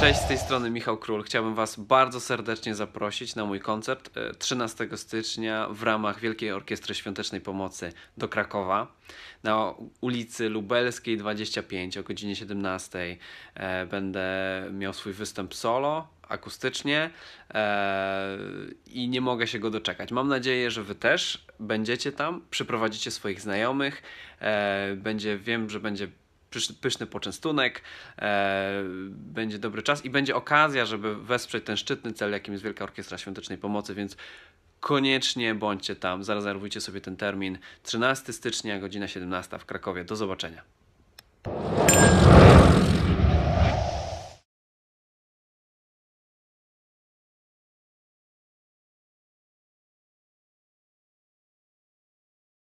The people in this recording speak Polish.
Cześć, z tej strony Michał Król. Chciałbym Was bardzo serdecznie zaprosić na mój koncert 13 e, stycznia w ramach Wielkiej Orkiestry Świątecznej Pomocy do Krakowa na ulicy Lubelskiej 25 o godzinie 17. E, będę miał swój występ solo, akustycznie e, i nie mogę się go doczekać. Mam nadzieję, że Wy też będziecie tam, przyprowadzicie swoich znajomych. Będzie, wiem, że będzie pyszny, poczęstunek, e, będzie dobry czas i będzie okazja, żeby wesprzeć ten szczytny cel, jakim jest Wielka Orkiestra Świątecznej Pomocy, więc koniecznie bądźcie tam, zarezerwujcie sobie ten termin 13 stycznia, godzina 17 w Krakowie. Do zobaczenia.